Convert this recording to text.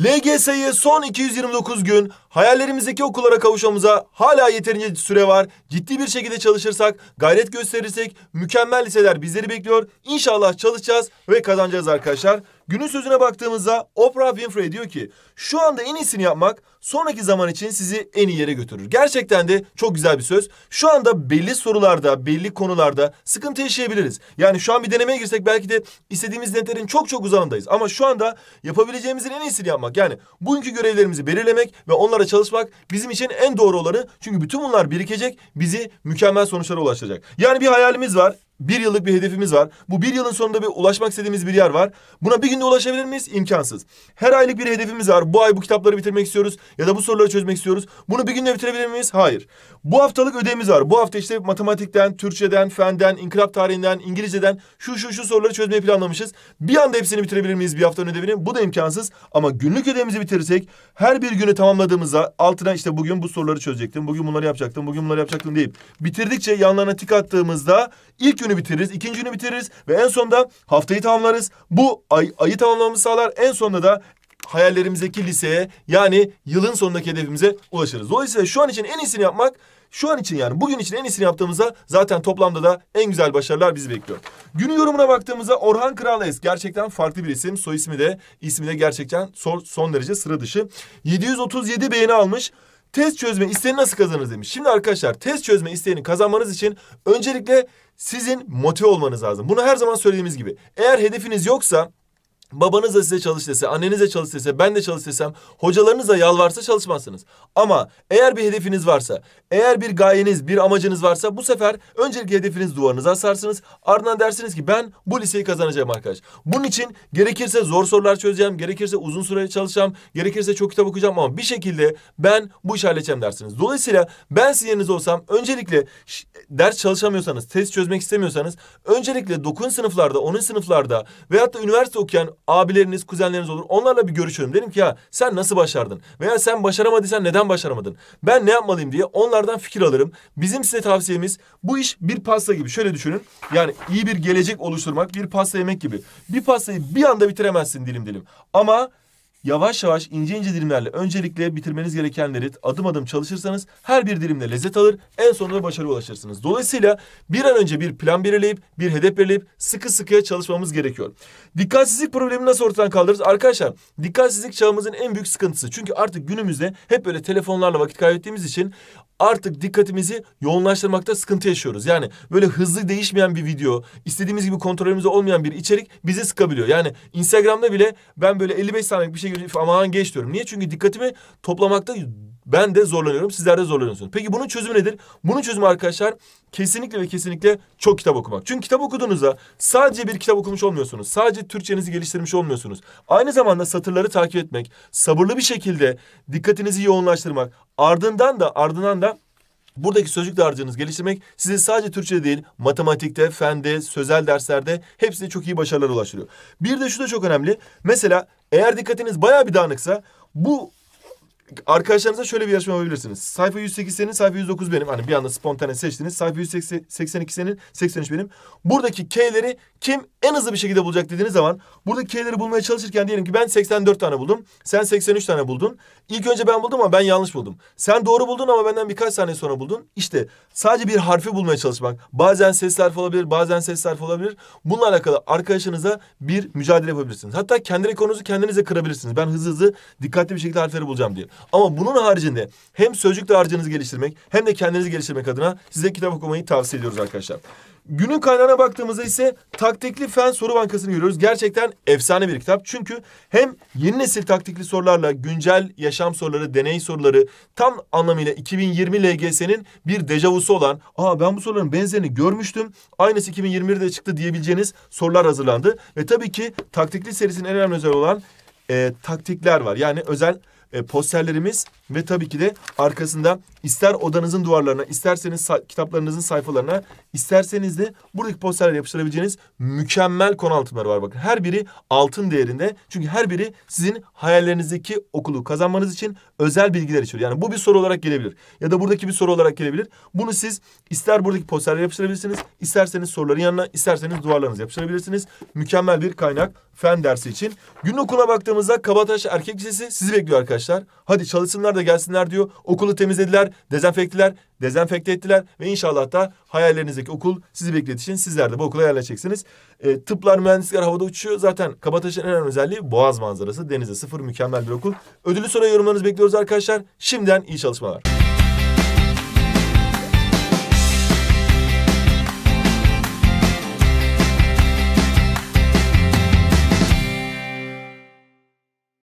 LGS'ye son 229 gün hayallerimizdeki okullara kavuşmamıza hala yeterince süre var. Ciddi bir şekilde çalışırsak, gayret gösterirsek mükemmel liseler bizleri bekliyor. İnşallah çalışacağız ve kazanacağız arkadaşlar. Günün sözüne baktığımızda Oprah Winfrey diyor ki şu anda en iyisini yapmak sonraki zaman için sizi en iyi yere götürür. Gerçekten de çok güzel bir söz. Şu anda belli sorularda, belli konularda sıkıntı yaşayabiliriz. Yani şu an bir denemeye girsek belki de istediğimiz netlerin çok çok uzağındayız. Ama şu anda yapabileceğimizin en iyisini yapmak. Yani bugünkü görevlerimizi belirlemek ve onlara çalışmak bizim için en doğru olanı. Çünkü bütün bunlar birikecek, bizi mükemmel sonuçlara ulaşacak. Yani bir hayalimiz var. Bir yıllık bir hedefimiz var. Bu bir yılın sonunda bir ulaşmak istediğimiz bir yer var. Buna bir günde ulaşabilir miyiz? İmkansız. Her aylık bir hedefimiz var. Bu ay bu kitapları bitirmek istiyoruz ya da bu soruları çözmek istiyoruz. Bunu bir günde bitirebilir miyiz? Hayır. Bu haftalık ödevimiz var. Bu hafta işte matematikten, Türkçeden, fenden, inkılap tarihinden, İngilizceden şu şu şu soruları çözmeyi planlamışız. Bir anda hepsini bitirebilir miyiz bir haftanın ödevini? Bu da imkansız. Ama günlük ödevimizi bitirirsek her bir günü tamamladığımızda altına işte bugün bu soruları çözecektim, bugün bunları yapacaktım, bugün bunları yapacaktım deyip bitirdikçe yanlarına tik attığımızda ilk gün günü bitiririz, ikinci günü bitiririz ve en sonunda haftayı tamamlarız. Bu ay, ayı tamamlamamızı sağlar. En sonunda da hayallerimizdeki liseye yani yılın sonundaki hedefimize ulaşırız. Dolayısıyla şu an için en iyisini yapmak şu an için yani bugün için en iyisini yaptığımızda zaten toplamda da en güzel başarılar bizi bekliyor. Günün yorumuna baktığımızda Orhan Kral Es gerçekten farklı bir isim. Soy ismi de ismi de gerçekten son, son derece sıra dışı. 737 beğeni almış test çözme isteğini nasıl kazanırız demiş. Şimdi arkadaşlar test çözme isteğini kazanmanız için öncelikle sizin motive olmanız lazım. Bunu her zaman söylediğimiz gibi. Eğer hedefiniz yoksa Babanız da size çalış dese, anneniz de çalış dese, ben de çalış desem, hocalarınız da yalvarsa çalışmazsınız. Ama eğer bir hedefiniz varsa, eğer bir gayeniz, bir amacınız varsa bu sefer öncelikle hedefiniz duvarınıza asarsınız. Ardından dersiniz ki ben bu liseyi kazanacağım arkadaş. Bunun için gerekirse zor sorular çözeceğim, gerekirse uzun süre çalışacağım, gerekirse çok kitap okuyacağım ama bir şekilde ben bu işi halledeceğim dersiniz. Dolayısıyla ben sizin yerinizde olsam öncelikle ders çalışamıyorsanız, test çözmek istemiyorsanız öncelikle 9 sınıflarda, 10. sınıflarda veyahut da üniversite okuyan abileriniz, kuzenleriniz olur. Onlarla bir görüşüyorum Dedim ki ya sen nasıl başardın? Veya sen başaramadıysan neden başaramadın? Ben ne yapmalıyım diye onlardan fikir alırım. Bizim size tavsiyemiz bu iş bir pasta gibi. Şöyle düşünün. Yani iyi bir gelecek oluşturmak bir pasta yemek gibi. Bir pastayı bir anda bitiremezsin dilim dilim. Ama yavaş yavaş ince ince dilimlerle öncelikle bitirmeniz gerekenleri adım adım çalışırsanız her bir dilimde lezzet alır en sonunda başarıya ulaşırsınız. Dolayısıyla bir an önce bir plan belirleyip bir hedef belirleyip sıkı sıkıya çalışmamız gerekiyor. Dikkatsizlik problemini nasıl ortadan kaldırırız? Arkadaşlar dikkatsizlik çağımızın en büyük sıkıntısı. Çünkü artık günümüzde hep böyle telefonlarla vakit kaybettiğimiz için artık dikkatimizi yoğunlaştırmakta sıkıntı yaşıyoruz. Yani böyle hızlı değişmeyen bir video, istediğimiz gibi kontrolümüzde olmayan bir içerik bizi sıkabiliyor. Yani Instagram'da bile ben böyle 55 saniye bir şey görüyorum aman geç diyorum. Niye? Çünkü dikkatimi toplamakta ben de zorlanıyorum. Sizler de zorlanıyorsunuz. Peki bunun çözümü nedir? Bunun çözümü arkadaşlar kesinlikle ve kesinlikle çok kitap okumak. Çünkü kitap okuduğunuzda sadece bir kitap okumuş olmuyorsunuz. Sadece Türkçenizi geliştirmiş olmuyorsunuz. Aynı zamanda satırları takip etmek, sabırlı bir şekilde dikkatinizi yoğunlaştırmak, ardından da ardından da Buradaki sözcük dağarcığınızı geliştirmek sizi sadece Türkçe'de değil matematikte, fende, sözel derslerde hepsine çok iyi başarılar ulaştırıyor. Bir de şu da çok önemli. Mesela eğer dikkatiniz bayağı bir dağınıksa bu arkadaşlarınıza şöyle bir yarışma yapabilirsiniz. Sayfa 108 senin, sayfa 109 benim. Hani bir anda spontane seçtiniz. Sayfa 182 senin, 83 benim. Buradaki K'leri kim en hızlı bir şekilde bulacak dediğiniz zaman buradaki K'leri bulmaya çalışırken diyelim ki ben 84 tane buldum. Sen 83 tane buldun. İlk önce ben buldum ama ben yanlış buldum. Sen doğru buldun ama benden birkaç saniye sonra buldun. İşte sadece bir harfi bulmaya çalışmak. Bazen ses harfi olabilir, bazen ses harfi olabilir. Bununla alakalı arkadaşınıza bir mücadele yapabilirsiniz. Hatta kendi rekorunuzu kendinize kırabilirsiniz. Ben hızlı hızlı dikkatli bir şekilde harfleri bulacağım diye. Ama bunun haricinde hem sözcük dağarcığınızı geliştirmek hem de kendinizi geliştirmek adına size kitap okumayı tavsiye ediyoruz arkadaşlar. Günün kaynağına baktığımızda ise taktikli fen soru bankasını görüyoruz. Gerçekten efsane bir kitap. Çünkü hem yeni nesil taktikli sorularla güncel yaşam soruları, deney soruları tam anlamıyla 2020 LGS'nin bir dejavusu olan aa ben bu soruların benzerini görmüştüm. Aynısı 2021'de çıktı diyebileceğiniz sorular hazırlandı. Ve tabii ki taktikli serisinin en önemli özel olan e, taktikler var. Yani özel e, posterlerimiz ve tabii ki de arkasında İster odanızın duvarlarına, isterseniz sa kitaplarınızın sayfalarına, isterseniz de buradaki posterlere yapıştırabileceğiniz mükemmel konu altınları var. Bakın her biri altın değerinde. Çünkü her biri sizin hayallerinizdeki okulu kazanmanız için özel bilgiler içeriyor. Yani bu bir soru olarak gelebilir. Ya da buradaki bir soru olarak gelebilir. Bunu siz ister buradaki posterlere yapıştırabilirsiniz, isterseniz soruların yanına, isterseniz duvarlarınıza yapıştırabilirsiniz. Mükemmel bir kaynak fen dersi için. Gün okuluna baktığımızda Kabataş Erkek Lisesi sizi bekliyor arkadaşlar. Hadi çalışsınlar da gelsinler diyor. Okulu temizlediler, ettiler, dezenfektiler, dezenfekte ettiler ve inşallah da hayallerinizdeki okul sizi bekletişin sizler de bu okula yerleşeceksiniz. E, tıplar, mühendislikler havada uçuyor Zaten Kabataş'ın en önemli özelliği boğaz manzarası. Denize sıfır mükemmel bir okul. Ödülü sonra yorumlarınızı bekliyoruz arkadaşlar. Şimdiden iyi çalışmalar.